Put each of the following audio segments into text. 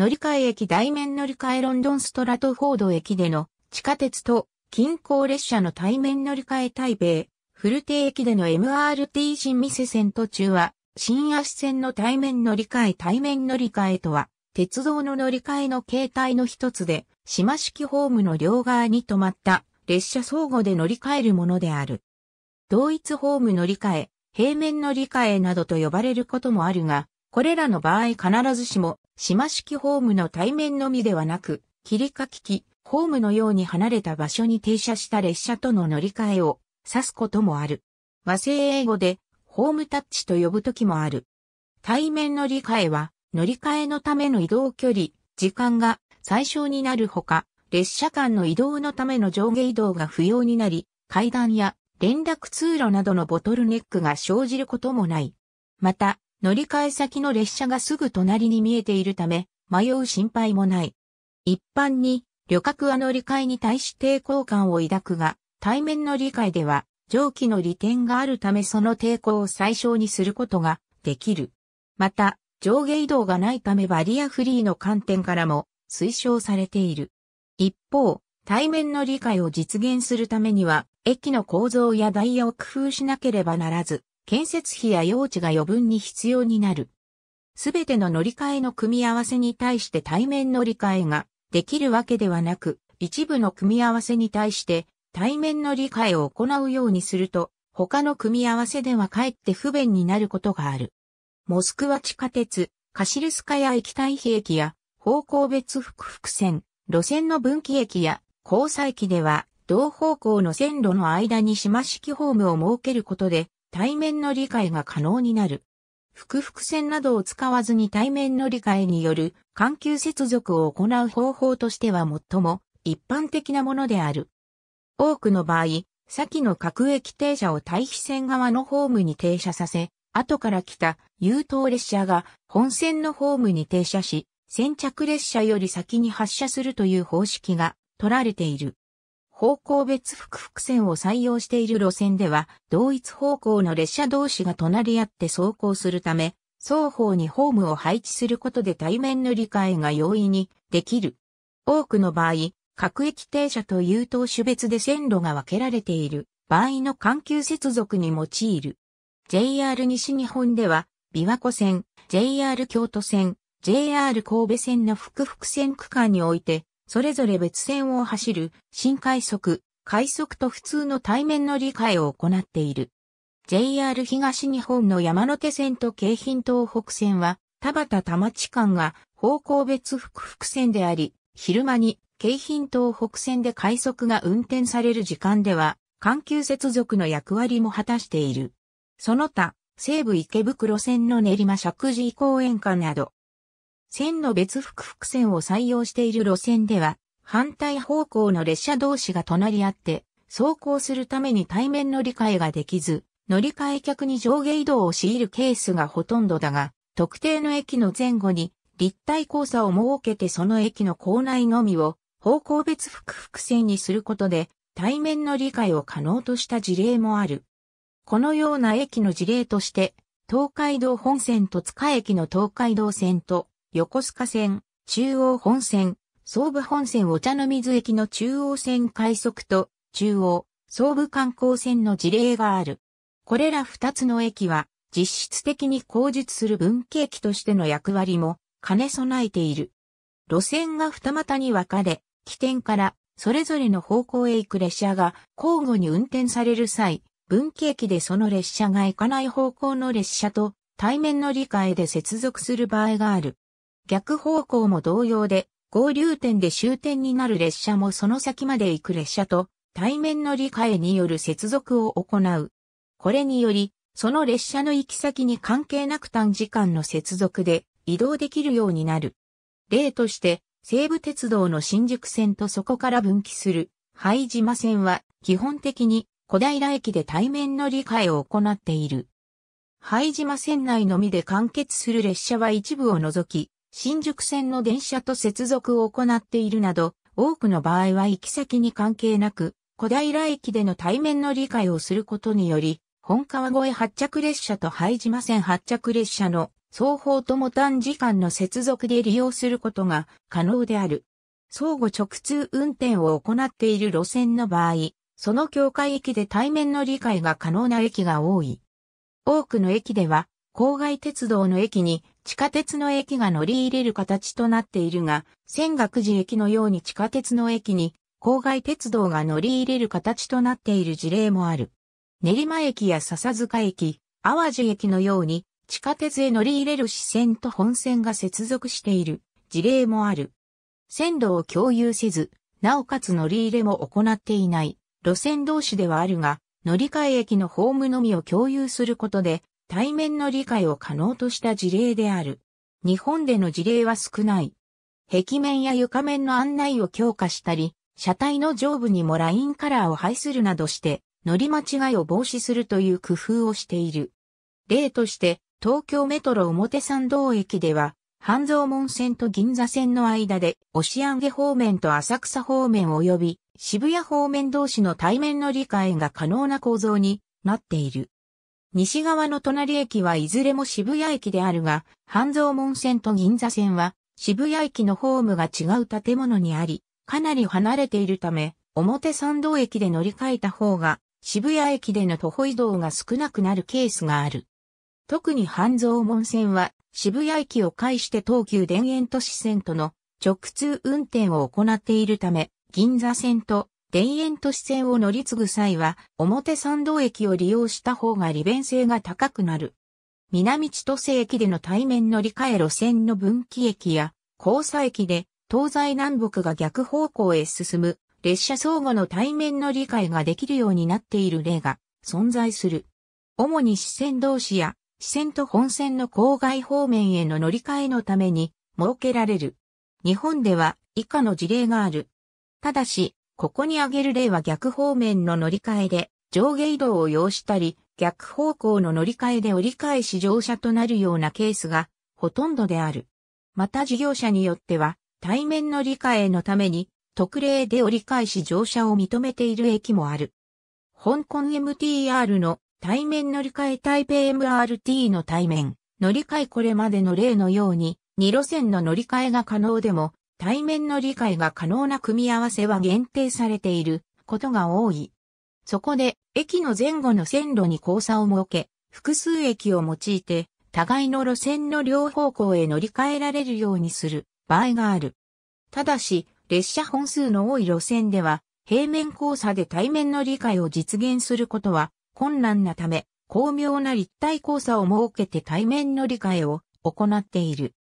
乗り換え駅大面乗り換えロンドンストラトフォード駅での地下鉄と近郊列車の対面乗り換え台米、ルテ駅での MRT 新見線途中は、新足線の対面乗り換え対面乗り換えとは、鉄道の乗り換えの形態の一つで、島式ホームの両側に止まった列車相互で乗り換えるものである。同一ホーム乗り換、え、平面乗り換えなどと呼ばれることもあるが、これらの場合必ずしも島式ホームの対面のみではなく、切りき機、ホームのように離れた場所に停車した列車との乗り換えを指すこともある。和製英語で、ホームタッチと呼ぶ時もある。対面乗り換えは、乗り換えのための移動距離、時間が最小になるほか、列車間の移動のための上下移動が不要になり、階段や連絡通路などのボトルネックが生じることもない。また、乗り換え先の列車がすぐ隣に見えているため、迷う心配もない。一般に、旅客は乗り換えに対し抵抗感を抱くが、対面の理解では、上記の利点があるためその抵抗を最小にすることができる。また、上下移動がないためバリアフリーの観点からも推奨されている。一方、対面の理解を実現するためには、駅の構造やダイヤを工夫しなければならず、建設費や用地が余分に必要になる。すべての乗り換えの組み合わせに対して対面乗り換えができるわけではなく、一部の組み合わせに対して対面乗り換えを行うようにすると、他の組み合わせではかえって不便になることがある。モスクワ地下鉄、カシルスカヤ液体比駅や方向別複々線、路線の分岐駅や交差駅では、同方向の線路の間に島式ホームを設けることで、対面の理解が可能になる。複々線などを使わずに対面の理解による環球接続を行う方法としては最も一般的なものである。多くの場合、先の各駅停車を対比線側のホームに停車させ、後から来た優等列車が本線のホームに停車し、先着列車より先に発車するという方式が取られている。方向別複複線を採用している路線では、同一方向の列車同士が隣り合って走行するため、双方にホームを配置することで対面の理解が容易にできる。多くの場合、各駅停車という等種別で線路が分けられている場合の緩急接続に用いる。JR 西日本では、琵琶湖線、JR 京都線、JR 神戸線の複々線区間において、それぞれ別線を走る新快速、快速と普通の対面の理解を行っている。JR 東日本の山手線と京浜東北線は、田畑田町間が方向別複々線であり、昼間に京浜東北線で快速が運転される時間では、環球接続の役割も果たしている。その他、西武池袋線の練馬石神井公園間など、線の別複複線を採用している路線では、反対方向の列車同士が隣り合って、走行するために対面の理解ができず、乗り換え客に上下移動を強いるケースがほとんどだが、特定の駅の前後に立体交差を設けてその駅の構内のみを方向別複複線にすることで対面の理解を可能とした事例もある。このような駅の事例として、東海道本線と塚駅の東海道線と横須賀線、中央本線、総武本線お茶の水駅の中央線快速と、中央、総武観光線の事例がある。これら二つの駅は、実質的に工述する文系機としての役割も兼ね備えている。路線が二股に分かれ、起点からそれぞれの方向へ行く列車が交互に運転される際、分岐駅でその列車が行かない方向の列車と対面の理解で接続する場合がある。逆方向も同様で、合流点で終点になる列車もその先まで行く列車と対面の理解による接続を行う。これにより、その列車の行き先に関係なく短時間の接続で移動できるようになる。例として、西武鉄道の新宿線とそこから分岐する灰島線は基本的に小平駅で対面の理解を行っている。灰島線内のみで完結する列車は一部を除き、新宿線の電車と接続を行っているなど、多くの場合は行き先に関係なく、小平駅での対面の理解をすることにより、本川越発着列車と廃島線発着列車の双方とも短時間の接続で利用することが可能である。相互直通運転を行っている路線の場合、その境界駅で対面の理解が可能な駅が多い。多くの駅では、郊外鉄道の駅に地下鉄の駅が乗り入れる形となっているが、泉岳寺駅のように地下鉄の駅に、郊外鉄道が乗り入れる形となっている事例もある。練馬駅や笹塚駅、淡路駅のように、地下鉄へ乗り入れる支線と本線が接続している事例もある。線路を共有せず、なおかつ乗り入れも行っていない路線同士ではあるが、乗り換え駅のホームのみを共有することで、対面の理解を可能とした事例である。日本での事例は少ない。壁面や床面の案内を強化したり、車体の上部にもラインカラーを配するなどして、乗り間違いを防止するという工夫をしている。例として、東京メトロ表参道駅では、半蔵門線と銀座線の間で、押上方面と浅草方面及び、渋谷方面同士の対面の理解が可能な構造になっている。西側の隣駅はいずれも渋谷駅であるが、半蔵門線と銀座線は渋谷駅のホームが違う建物にあり、かなり離れているため、表参道駅で乗り換えた方が、渋谷駅での徒歩移動が少なくなるケースがある。特に半蔵門線は渋谷駅を介して東急田園都市線との直通運転を行っているため、銀座線と田園都市線を乗り継ぐ際は、表参道駅を利用した方が利便性が高くなる。南千歳駅での対面乗り換え路線の分岐駅や、交差駅で、東西南北が逆方向へ進む、列車相互の対面乗り換えができるようになっている例が存在する。主に支線同士や、支線と本線の郊外方面への乗り換えのために設けられる。日本では以下の事例がある。ただし、ここに挙げる例は逆方面の乗り換えで上下移動を要したり、逆方向の乗り換えで折り返し乗車となるようなケースがほとんどである。また事業者によっては対面乗り換えのために特例で折り返し乗車を認めている駅もある。香港 MTR の対面乗り換え台北 MRT の対面乗り換えこれまでの例のように2路線の乗り換えが可能でも対面の理解が可能な組み合わせは限定されていることが多い。そこで、駅の前後の線路に交差を設け、複数駅を用いて、互いの路線の両方向へ乗り換えられるようにする場合がある。ただし、列車本数の多い路線では、平面交差で対面の理解を実現することは困難なため、巧妙な立体交差を設けて対面の理解を行っている。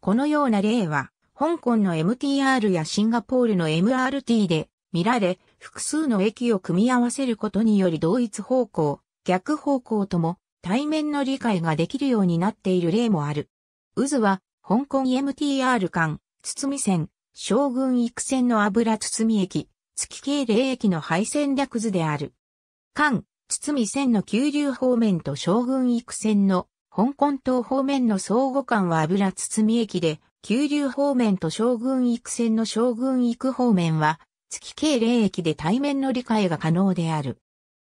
このような例は、香港の MTR やシンガポールの MRT で見られ、複数の駅を組み合わせることにより同一方向、逆方向とも対面の理解ができるようになっている例もある。渦は、香港 MTR 間、堤線、将軍育線の油堤駅、月系霊駅の廃線略図である。間、堤線の急流方面と将軍育線の香港島方面の相互間は油堤駅で、九流方面と将軍行線の将軍行方面は、月経霊駅で対面の理解が可能である。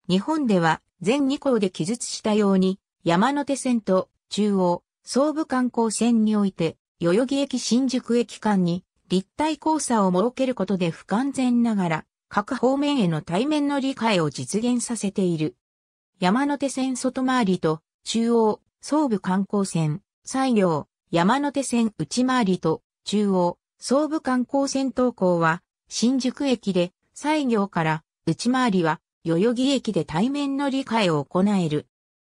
日本では、全2項で記述したように、山手線と中央、総武観光線において、代々木駅新宿駅間に立体交差を設けることで不完全ながら、各方面への対面の理解を実現させている。山手線外回りと中央、総武観光線、西行、山手線内回りと中央、総武観光線等校は新宿駅で西行から内回りは代々木駅で対面乗り換えを行える。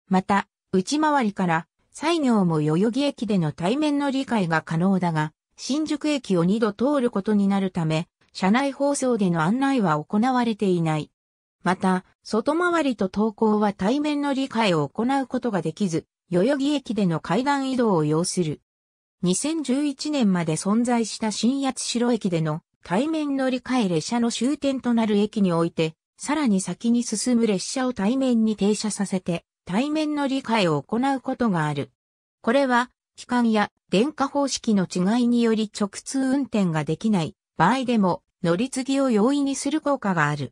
また、内回りから西行も代々木駅での対面乗り換えが可能だが、新宿駅を二度通ることになるため、車内放送での案内は行われていない。また、外回りと登校は対面乗り換えを行うことができず、代々木駅での階段移動を要する。2011年まで存在した新八代駅での対面乗り換え列車の終点となる駅において、さらに先に進む列車を対面に停車させて、対面乗り換えを行うことがある。これは、機関や電化方式の違いにより直通運転ができない場合でも乗り継ぎを容易にする効果がある。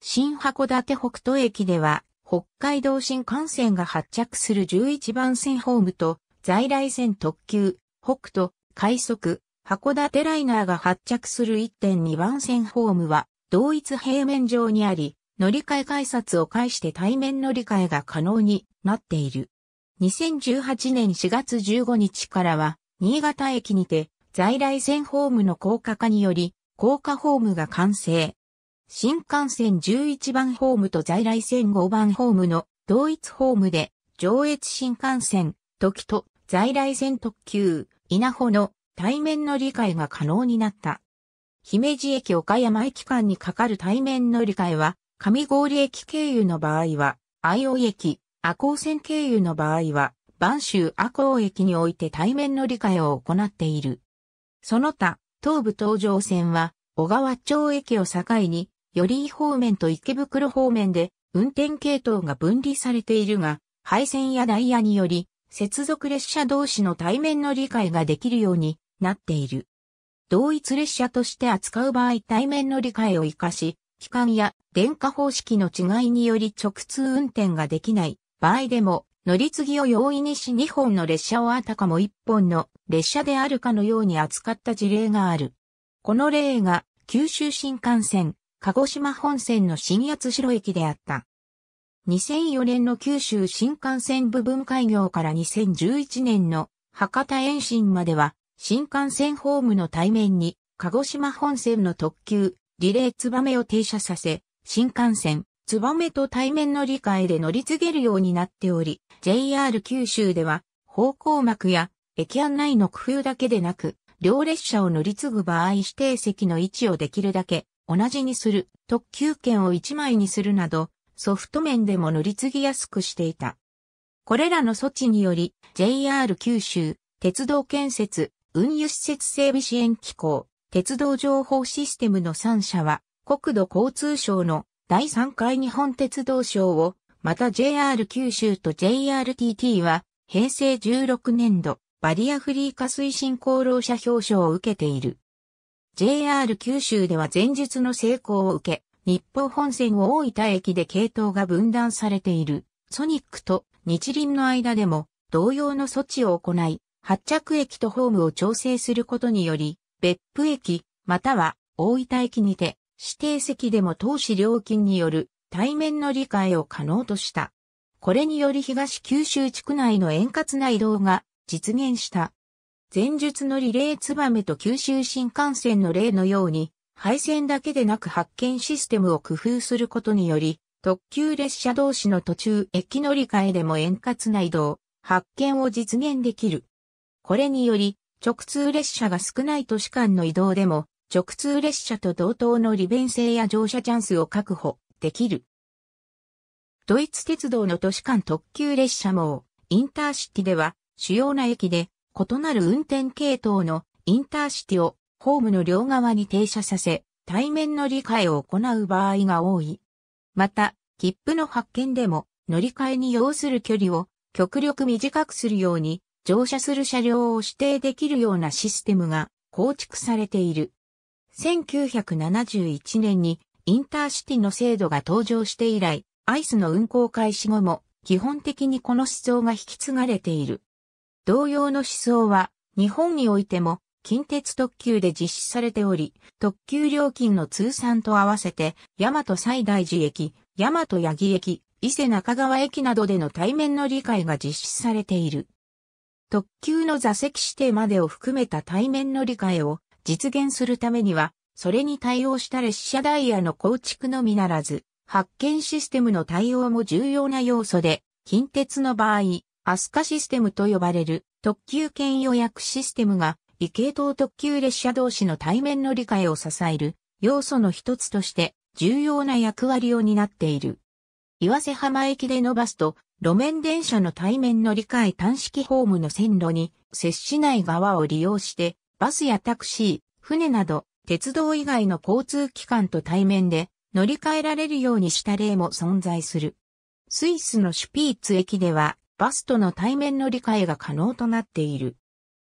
新函館北斗駅では、北海道新幹線が発着する11番線ホームと在来線特急北斗、快速、函館ライナーが発着する1.2番線ホームは、同一平面上にあり、乗り換え改札を介して対面乗り換えが可能になっている。2018年4月15日からは、新潟駅にて、在来線ホームの高架化により、高架ホームが完成。新幹線11番ホームと在来線5番ホームの同一ホームで、上越新幹線、時と在来線特急、稲穂の対面の理解が可能になった。姫路駅岡山駅間にかかる対面の理解は、上郡駅経由の場合は、愛尾駅、阿高線経由の場合は、万州阿高駅において対面の理解を行っている。その他、東武東上線は、小川町駅を境に、より方面と池袋方面で運転系統が分離されているが、配線やダイヤにより接続列車同士の対面の理解ができるようになっている。同一列車として扱う場合対面の理解を活かし、機関や電化方式の違いにより直通運転ができない場合でも、乗り継ぎを容易にし2本の列車をあたかも1本の列車であるかのように扱った事例がある。この例が九州新幹線、鹿児島本線の新八代駅であった。2004年の九州新幹線部分開業から2011年の博多延伸までは新幹線ホームの対面に鹿児島本線の特急リレーツバメを停車させ新幹線ツバメと対面の理解で乗り継げるようになっており JR 九州では方向幕や駅案内の工夫だけでなく両列車を乗り継ぐ場合指定席の位置をできるだけ同じにする特急券を1枚にするなどソフト面でも乗り継ぎやすくしていた。これらの措置により、JR 九州、鉄道建設、運輸施設整備支援機構、鉄道情報システムの3社は、国土交通省の第3回日本鉄道省を、また JR 九州と JRTT は、平成16年度、バリアフリー化推進功労者表彰を受けている。JR 九州では前述の成功を受け、日報本線を大分駅で系統が分断されている。ソニックと日輪の間でも同様の措置を行い、発着駅とホームを調整することにより、別府駅、または大分駅にて、指定席でも投資料金による対面の理解を可能とした。これにより東九州地区内の円滑な移動が実現した。前述のリレーツバメと九州新幹線の例のように、配線だけでなく発見システムを工夫することにより、特急列車同士の途中駅乗り換えでも円滑な移動、発見を実現できる。これにより、直通列車が少ない都市間の移動でも、直通列車と同等の利便性や乗車チャンスを確保できる。ドイツ鉄道の都市間特急列車網、インターシティでは、主要な駅で異なる運転系統のインターシティをホームの両側に停車させ、対面の理解を行う場合が多い。また、切符の発見でも、乗り換えに要する距離を極力短くするように、乗車する車両を指定できるようなシステムが構築されている。1971年にインターシティの制度が登場して以来、アイスの運行開始後も基本的にこの思想が引き継がれている。同様の思想は日本においても近鉄特急で実施されており、特急料金の通算と合わせて、大和西大寺駅、大和八木駅、伊勢中川駅などでの対面の理解が実施されている。特急の座席指定までを含めた対面の理解を実現するためには、それに対応した列車ダイヤの構築のみならず、発見システムの対応も重要な要素で、近鉄の場合、アスカシステムと呼ばれる特急券予約システムが異系統特急列車同士の対面の理解を支える要素の一つとして重要な役割を担っている。岩瀬浜駅で伸ばすと、路面電車の対面の理解短式ホームの線路に接しない側を利用して、バスやタクシー、船など、鉄道以外の交通機関と対面で乗り換えられるようにした例も存在する。スイスのシュピーツ駅では、バスとの対面の理解が可能となっている。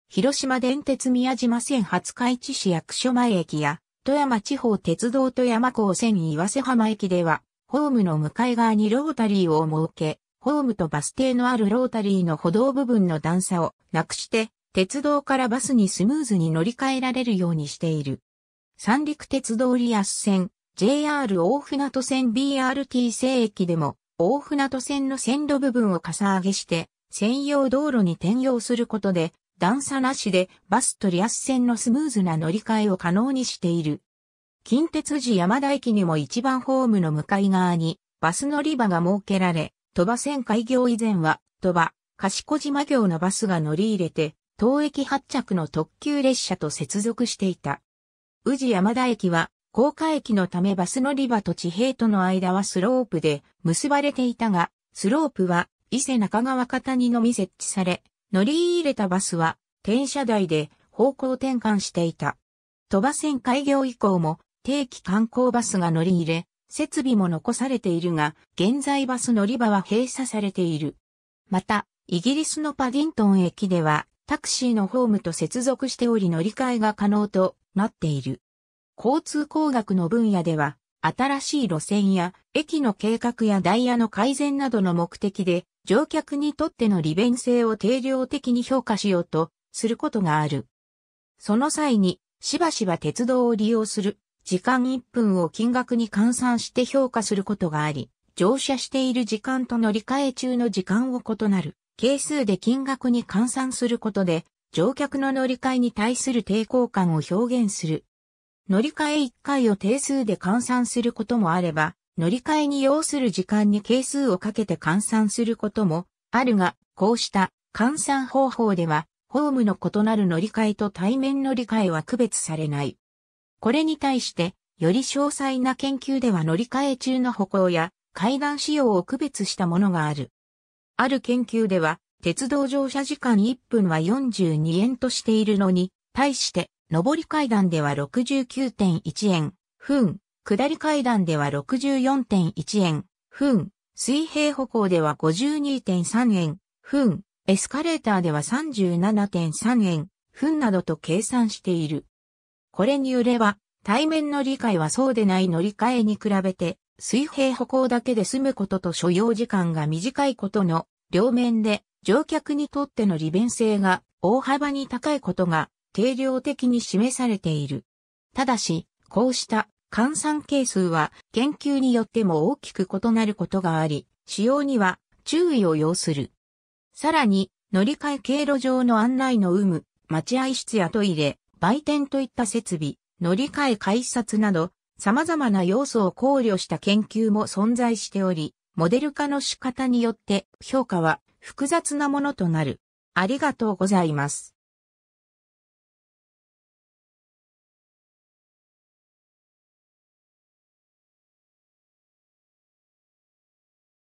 広島電鉄宮島線廿日市市役所前駅や、富山地方鉄道富山港線岩瀬浜駅では、ホームの向かい側にロータリーを設け、ホームとバス停のあるロータリーの歩道部分の段差をなくして、鉄道からバスにスムーズに乗り換えられるようにしている。三陸鉄道リアス線、JR 大船渡線 BRT 西駅でも、大船渡線の線路部分をかさ上げして、専用道路に転用することで、段差なしでバスとリアス線のスムーズな乗り換えを可能にしている。近鉄寺山田駅にも一番ホームの向かい側にバス乗り場が設けられ、鳥羽線開業以前は鳥羽、賢島行のバスが乗り入れて、当駅発着の特急列車と接続していた。宇治山田駅は、高架駅のためバス乗り場と地平との間はスロープで結ばれていたが、スロープは伊勢中川方にのみ設置され、乗り入れたバスは転車台で方向転換していた。鳥羽線開業以降も定期観光バスが乗り入れ、設備も残されているが、現在バス乗り場は閉鎖されている。また、イギリスのパディントン駅では、タクシーのホームと接続しており乗り換えが可能となっている。交通工学の分野では、新しい路線や駅の計画やダイヤの改善などの目的で乗客にとっての利便性を定量的に評価しようとすることがある。その際に、しばしば鉄道を利用する時間1分を金額に換算して評価することがあり、乗車している時間と乗り換え中の時間を異なる、係数で金額に換算することで、乗客の乗り換えに対する抵抗感を表現する。乗り換え1回を定数で換算することもあれば、乗り換えに要する時間に係数をかけて換算することもあるが、こうした換算方法では、ホームの異なる乗り換えと対面乗り換えは区別されない。これに対して、より詳細な研究では乗り換え中の歩行や階段仕様を区別したものがある。ある研究では、鉄道乗車時間1分は42円としているのに、対して、上り階段では69.1円、分、下り階段では64.1円、分、水平歩行では52.3円、分、エスカレーターでは37.3円、分などと計算している。これによれば、対面の理解はそうでない乗り換えに比べて、水平歩行だけで済むことと所要時間が短いことの両面で、乗客にとっての利便性が大幅に高いことが定量的に示されている。ただし、こうした換算係数は研究によっても大きく異なることがあり、使用には注意を要する。さらに、乗り換え経路上の案内の有無、待合室やトイレ、売店といった設備、乗り換え改札など、様々な要素を考慮した研究も存在しており、モデル化の仕方によって評価は複雑なものとなる。ありがとうございます。